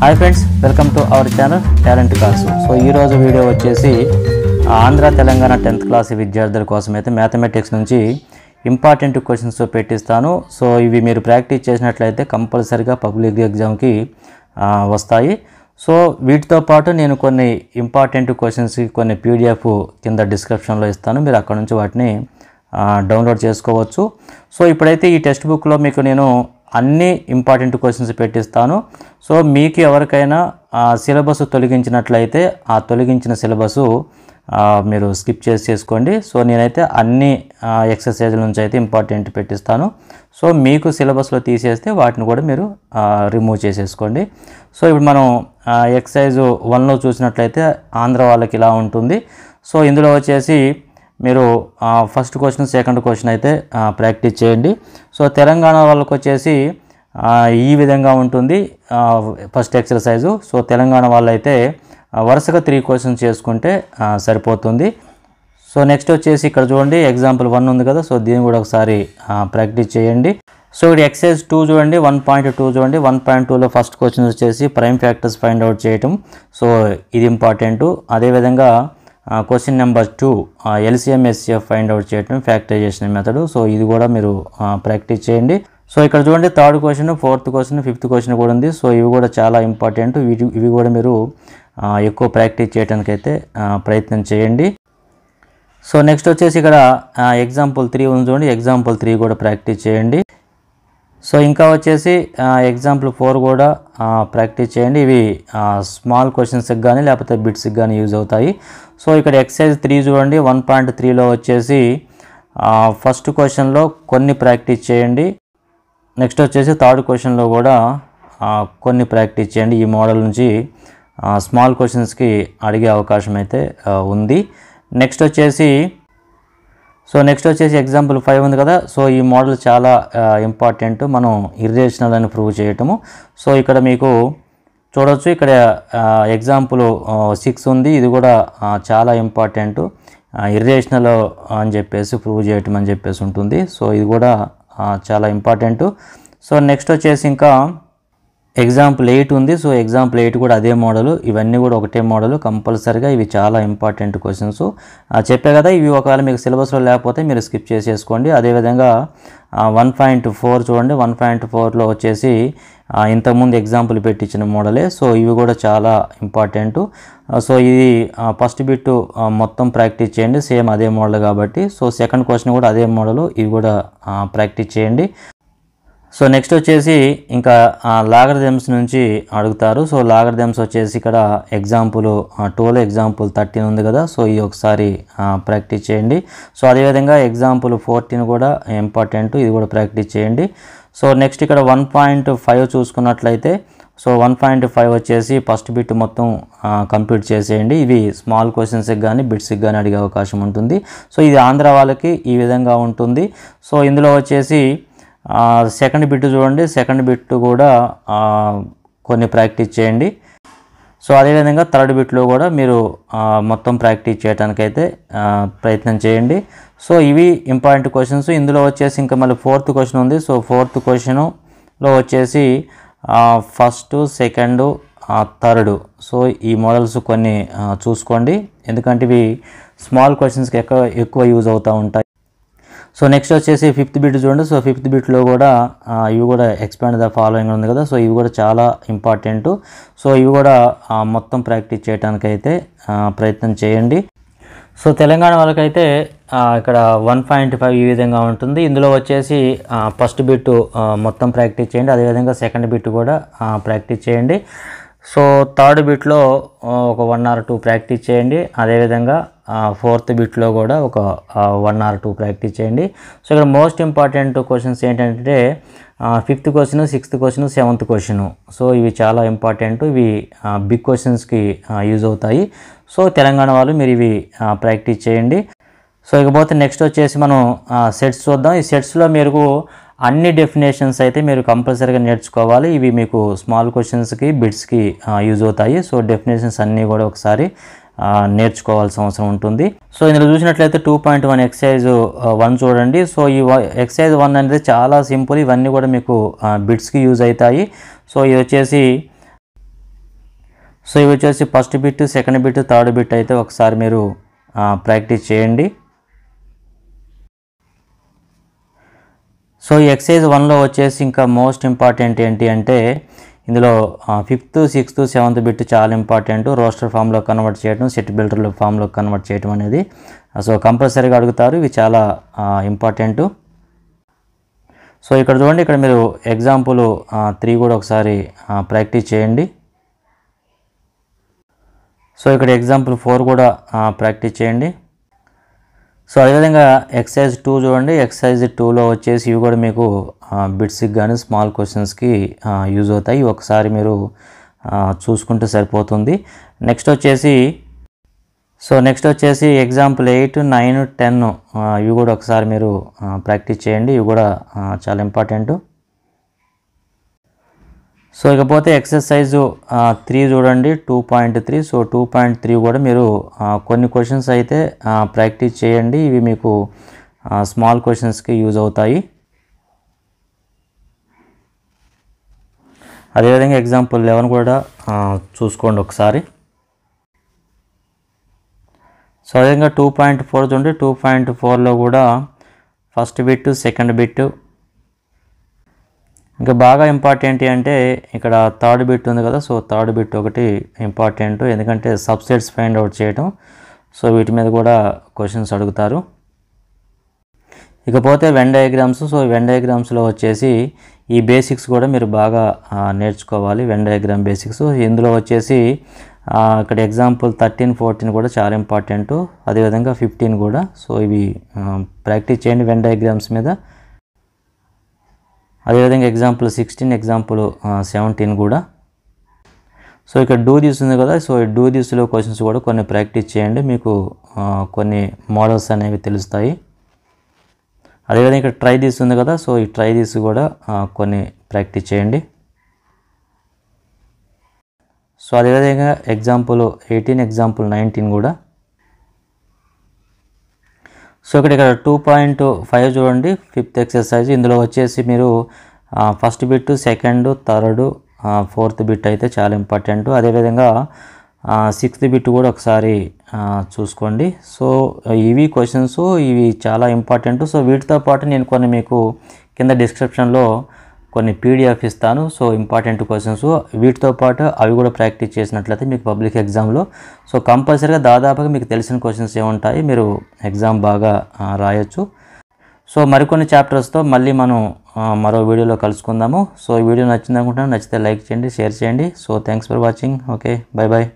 hi friends welcome to our channel talent class so ఈరోజు వీడియో వచ్చేసి ఆంధ్ర తెలంగాణ టెన్త్ క్లాస్ విద్యార్థుల కోసం అయితే మ్యాథమెటిక్స్ నుంచి ఇంపార్టెంట్ క్వశ్చన్స్ పెట్టిస్తాను సో ఇవి మీరు ప్రాక్టీస్ చేసినట్లయితే కంపల్సరిగా పబ్లిక్ ఎగ్జామ్కి వస్తాయి సో వీటితో పాటు నేను కొన్ని ఇంపార్టెంట్ క్వశ్చన్స్కి కొన్ని పీడిఎఫ్ కింద డిస్క్రిప్షన్లో ఇస్తాను మీరు అక్కడ నుంచి వాటిని డౌన్లోడ్ చేసుకోవచ్చు సో ఇప్పుడైతే ఈ టెక్స్ట్ బుక్లో మీకు నేను అన్ని ఇంపార్టెంట్ క్వశ్చన్స్ పెట్టిస్తాను సో మీకు ఎవరికైనా సిలబస్ తొలగించినట్లయితే ఆ తొలగించిన సిలబస్ మీరు స్కిప్ చేసి చేసుకోండి సో నేనైతే అన్ని ఎక్సర్సైజ్ల నుంచి అయితే ఇంపార్టెంట్ పెట్టిస్తాను సో మీకు సిలబస్లో తీసేస్తే వాటిని కూడా మీరు రిమూవ్ చేసేసుకోండి సో ఇప్పుడు మనం ఎక్సర్సైజ్ వన్లో చూసినట్లయితే ఆంధ్ర వాళ్ళకి ఇలా ఉంటుంది సో ఇందులో వచ్చేసి మీరు ఫస్ట్ క్వశ్చన్ సెకండ్ క్వశ్చన్ అయితే ప్రాక్టీస్ చేయండి సో తెలంగాణ వాళ్ళకు వచ్చేసి ఈ విధంగా ఉంటుంది ఫస్ట్ ఎక్సర్సైజు సో తెలంగాణ వాళ్ళైతే వరుసగా త్రీ క్వశ్చన్స్ చేసుకుంటే సరిపోతుంది సో నెక్స్ట్ వచ్చేసి ఇక్కడ చూడండి ఎగ్జాంపుల్ వన్ ఉంది కదా సో దీన్ని కూడా ఒకసారి ప్రాక్టీస్ చేయండి సో ఇక్కడ ఎక్సైజ్ టూ చూడండి వన్ పాయింట్ టూ చూడండి వన్ పాయింట్ టూలో ఫస్ట్ క్వశ్చన్ వచ్చేసి ప్రైమ్ ఫ్యాక్టర్స్ ఫైండ్ అవుట్ చేయటం సో ఇది ఇంపార్టెంటు అదేవిధంగా question number two LCM HCF find out చేయడం ఫ్యాక్టరైజేషన్ మెథడ్ సో ఇది కూడా మీరు ప్రాక్టీస్ చేయండి సో ఇక్కడ చూడండి third question fourth question fifth question కూడా ఉంది సో ఇవి కూడా చాలా ఇంపార్టెంట్ వీటి ఇవి కూడా మీరు ఎక్కువ ప్రాక్టీస్ చేయడానికైతే ప్రయత్నం చేయండి సో నెక్స్ట్ వచ్చేసి ఇక్కడ ఎగ్జాంపుల్ త్రీ ఉంది చూడండి ఎగ్జాంపుల్ త్రీ కూడా ప్రాక్టీస్ చేయండి సో ఇంకా వచ్చేసి ఎగ్జాంపుల్ ఫోర్ కూడా ప్రాక్టీస్ చేయండి ఇవి స్మాల్ క్వశ్చన్స్కి కానీ లేకపోతే బిట్స్కి కానీ యూజ్ అవుతాయి సో ఇక్కడ ఎక్సైజ్ త్రీ చూడండి వన్ పాయింట్ త్రీలో వచ్చేసి ఫస్ట్ క్వశ్చన్లో కొన్ని ప్రాక్టీస్ చేయండి నెక్స్ట్ వచ్చేసి థర్డ్ క్వశ్చన్లో కూడా కొన్ని ప్రాక్టీస్ చేయండి ఈ మోడల్ నుంచి స్మాల్ క్వశ్చన్స్కి అడిగే అవకాశం అయితే ఉంది నెక్స్ట్ వచ్చేసి సో నెక్స్ట్ వచ్చేసి ఎగ్జాంపుల్ ఫైవ్ ఉంది కదా సో ఈ మోడల్ చాలా ఇంపార్టెంట్ మనం ఇరిగేషనల్ అని ప్రూవ్ చేయటము సో ఇక్కడ మీకు చూడవచ్చు ఇక్కడ ఎగ్జాంపుల్ సిక్స్ ఉంది ఇది కూడా చాలా ఇంపార్టెంట్ ఇర్రేషనల్ అని చెప్పేసి ప్రూవ్ చేయటం అని చెప్పేసి ఉంటుంది సో ఇది కూడా చాలా ఇంపార్టెంట్ సో నెక్స్ట్ వచ్చేసి ఇంకా ఎగ్జాంపుల్ ఎయిట్ ఉంది సో ఎగ్జాంపుల్ ఎయిట్ కూడా అదే మోడల్ ఇవన్నీ కూడా ఒకటే మోడల్ కంపల్సరిగా ఇవి చాలా ఇంపార్టెంట్ క్వశ్చన్స్ చెప్పే కదా ఇవి ఒకవేళ మీకు సిలబస్లో లేకపోతే మీరు స్కిప్ చేసేసుకోండి అదేవిధంగా వన్ పాయింట్ ఫోర్ చూడండి వన్ పాయింట్ ఫోర్లో వచ్చేసి ఇంతకుముందు ఎగ్జాంపుల్ పెట్టించిన మోడలే సో ఇవి కూడా చాలా ఇంపార్టెంట్ సో ఇది ఫస్ట్ బిట్ మొత్తం ప్రాక్టీస్ చేయండి సేమ్ అదే మోడల్ కాబట్టి సో సెకండ్ క్వశ్చన్ కూడా అదే మోడల్ ఇవి కూడా ప్రాక్టీస్ చేయండి సో నెక్స్ట్ వచ్చేసి ఇంకా దెమ్స్ నుంచి అడుగుతారు సో దెమ్స్ వచ్చేసి ఇక్కడ ఎగ్జాంపుల్ టోల్ ఎగ్జాంపుల్ థర్టీన్ ఉంది కదా సో ఈ ఒకసారి ప్రాక్టీస్ చేయండి సో అదేవిధంగా ఎగ్జాంపుల్ ఫోర్టీన్ కూడా ఇంపార్టెంట్ ఇది కూడా ప్రాక్టీస్ చేయండి సో నెక్స్ట్ ఇక్కడ వన్ పాయింట్ ఫైవ్ చూసుకున్నట్లయితే సో వన్ పాయింట్ ఫైవ్ వచ్చేసి ఫస్ట్ బిట్ మొత్తం కంప్లీట్ చేసేయండి ఇవి స్మాల్ క్వశ్చన్స్కి కానీ బిట్స్కి కానీ అడిగే అవకాశం ఉంటుంది సో ఇది ఆంధ్ర వాళ్ళకి ఈ విధంగా ఉంటుంది సో ఇందులో వచ్చేసి సెకండ్ బిట్ చూడండి సెకండ్ బిట్ కూడా కొన్ని ప్రాక్టీస్ చేయండి సో అదేవిధంగా థర్డ్ బిట్లో కూడా మీరు మొత్తం ప్రాక్టీస్ చేయడానికైతే ప్రయత్నం చేయండి సో ఇవి ఇంపార్టెంట్ క్వశ్చన్స్ ఇందులో వచ్చేసి ఇంకా మళ్ళీ ఫోర్త్ క్వశ్చన్ ఉంది సో ఫోర్త్ క్వశ్చన్లో వచ్చేసి ఫస్ట్ సెకండ్ థర్డ్ సో ఈ మోడల్స్ కొన్ని చూసుకోండి ఎందుకంటే ఇవి స్మాల్ క్వశ్చన్స్కి ఎక్కువ ఎక్కువ యూజ్ అవుతూ ఉంటాయి సో నెక్స్ట్ వచ్చేసి ఫిఫ్త్ బిట్ చూడండి సో ఫిఫ్త్ బిట్లో కూడా ఇవి కూడా ఎక్స్పాండ్ ద ఫాలోయింగ్ ఉంది కదా సో ఇవి కూడా చాలా ఇంపార్టెంట్ సో ఇవి కూడా మొత్తం ప్రాక్టీస్ చేయడానికైతే ప్రయత్నం చేయండి సో తెలంగాణ వాళ్ళకైతే ఇక్కడ వన్ పాయింట్ ఫైవ్ ఈ విధంగా ఉంటుంది ఇందులో వచ్చేసి ఫస్ట్ బిట్ మొత్తం ప్రాక్టీస్ చేయండి అదేవిధంగా సెకండ్ బిట్ కూడా ప్రాక్టీస్ చేయండి సో థర్డ్ బిట్లో ఒక వన్ ఆర్ టూ ప్రాక్టీస్ చేయండి అదేవిధంగా ఫోర్త్ బిట్లో కూడా ఒక వన్ ఆర్ టూ ప్రాక్టీస్ చేయండి సో ఇక్కడ మోస్ట్ ఇంపార్టెంట్ క్వశ్చన్స్ ఏంటంటే fifth question sixth question seventh question so ఇవి చాలా ఇంపార్టెంట్ ఇవి బిగ్ క్వశ్చన్స్కి యూజ్ అవుతాయి సో తెలంగాణ వాళ్ళు మీరు ఇవి ప్రాక్టీస్ చేయండి సో ఇకపోతే నెక్స్ట్ వచ్చేసి మనం సెట్స్ చూద్దాం ఈ సెట్స్లో మీరు అన్ని డెఫినేషన్స్ అయితే మీరు కంపల్సరీగా నేర్చుకోవాలి ఇవి మీకు స్మాల్ క్వశ్చన్స్కి బిట్స్కి యూజ్ అవుతాయి సో డెఫినేషన్స్ అన్నీ కూడా ఒకసారి నేర్చుకోవాల్సిన అవసరం ఉంటుంది సో ఇందులో చూసినట్లయితే two point one exercise one చూడండి సో ఈ ఎక్సైజ్ వన్ అనేది చాలా సింపుల్ ఇవన్నీ కూడా మీకు బిట్స్కి యూజ్ అవుతాయి సో ఇది వచ్చేసి సో ఇవి వచ్చేసి first bit second bit third bit అయితే ఒకసారి మీరు ప్రాక్టీస్ చేయండి సో ఈ ఎక్సైజ్ వన్లో వచ్చేసి ఇంకా మోస్ట్ ఇంపార్టెంట్ ఏంటి అంటే ఇందులో ఫిఫ్త్ సిక్స్త్ సెవెంత్ బిట్ చాలా ఇంపార్టెంట్ రోస్టర్ ఫామ్లో కన్వర్ట్ చేయడం సెట్ బిల్డర్ల ఫామ్లో కన్వర్ట్ చేయడం అనేది సో కంపల్సరీగా అడుగుతారు ఇవి చాలా ఇంపార్టెంట్ సో ఇక్కడ చూడండి ఇక్కడ మీరు ఎగ్జాంపుల్ త్రీ కూడా ఒకసారి ప్రాక్టీస్ చేయండి సో ఇక్కడ ఎగ్జాంపుల్ ఫోర్ కూడా ప్రాక్టీస్ చేయండి సో అదేవిధంగా ఎక్సైజ్ టూ చూడండి ఎక్సైజ్ టూలో వచ్చేసి ఇవి కూడా మీకు బిట్స్కి కానీ స్మాల్ క్వశ్చన్స్కి యూజ్ అవుతాయి ఒకసారి మీరు చూసుకుంటే సరిపోతుంది నెక్స్ట్ వచ్చేసి సో నెక్స్ట్ వచ్చేసి ఎగ్జాంపుల్ ఎయిట్ నైన్ టెన్ ఇవి కూడా ఒకసారి మీరు ప్రాక్టీస్ చేయండి ఇవి కూడా చాలా ఇంపార్టెంట్ సో ఇకపోతే ఎక్సర్సైజ్ త్రీ చూడండి two point three so two point three కూడా మీరు కొన్ని క్వశ్చన్స్ అయితే ప్రాక్టీస్ చేయండి ఇవి మీకు స్మాల్ క్వశ్చన్స్కి యూజ్ అవుతాయి అదేవిధంగా ఎగ్జాంపుల్ లెవెన్ కూడా చూసుకోండి ఒకసారి సో అదేవిధంగా టూ పాయింట్ ఫోర్ చూడండి టూ పాయింట్ ఫోర్లో కూడా ఫస్ట్ బిట్ సెకండ్ బిట్టు ఇంకా బాగా ఇంపార్టెంట్ అంటే ఇక్కడ థర్డ్ బిట్ ఉంది కదా సో థర్డ్ బిట్ ఒకటి ఇంపార్టెంట్ ఎందుకంటే సబ్సెట్స్ ఫైండ్ అవుట్ చేయటం సో వీటి మీద కూడా క్వశ్చన్స్ అడుగుతారు ఇకపోతే వెన్ డయాగ్రామ్స్ సో వెన్ డయాగ్రామ్స్లో వచ్చేసి ఈ బేసిక్స్ కూడా మీరు బాగా నేర్చుకోవాలి వెన్ డయాగ్రామ్ బేసిక్స్ ఇందులో వచ్చేసి ఇక్కడ ఎగ్జాంపుల్ థర్టీన్ ఫోర్టీన్ కూడా చాలా ఇంపార్టెంట్ అదేవిధంగా ఫిఫ్టీన్ కూడా సో ఇవి ప్రాక్టీస్ చేయండి వెన్ డయాగ్రామ్స్ మీద అదేవిధంగా ఎగ్జాంపుల్ సిక్స్టీన్ ఎగ్జాంపుల్ సెవెంటీన్ కూడా సో ఇక్కడ డూ దిస్ ఉంది కదా సో ఈ డూ దిస్లో క్వశ్చన్స్ కూడా కొన్ని ప్రాక్టీస్ చేయండి మీకు కొన్ని మోడల్స్ అనేవి తెలుస్తాయి అదేవిధంగా ఇక్కడ ట్రై దిస్ ఉంది కదా సో ఈ ట్రై దీస్ కూడా కొన్ని ప్రాక్టీస్ చేయండి సో అదేవిధంగా ఎగ్జాంపుల్ ఎయిటీన్ ఎగ్జాంపుల్ నైన్టీన్ కూడా సో ఇక్కడ ఇక్కడ టూ పాయింట్ ఫైవ్ చూడండి ఫిఫ్త్ ఎక్సర్సైజ్ ఇందులో వచ్చేసి మీరు first bit second third fourth bit అయితే చాలా ఇంపార్టెంట్ అదేవిధంగా సిక్స్త్ బిట్ కూడా ఒకసారి చూసుకోండి సో ఇవి క్వశ్చన్స్ ఇవి చాలా ఇంపార్టెంట్ సో వీటితో పాటు నేను కొన్ని మీకు కింద డిస్క్రిప్షన్లో కొన్ని పీడిఎఫ్ ఇస్తాను సో ఇంపార్టెంట్ క్వశ్చన్స్ వీటితో పాటు అవి కూడా ప్రాక్టీస్ చేసినట్లయితే మీకు పబ్లిక్ ఎగ్జామ్లో సో కంపల్సరీగా దాదాపుగా మీకు తెలిసిన క్వశ్చన్స్ ఏముంటాయి మీరు ఎగ్జామ్ బాగా రాయొచ్చు సో మరికొన్ని చాప్టర్స్తో మళ్ళీ మనం మరో వీడియోలో కలుసుకుందాము సో ఈ వీడియో నచ్చింది అనుకుంటున్నాను నచ్చితే లైక్ చేయండి షేర్ చేయండి so thanks for watching okay bye bye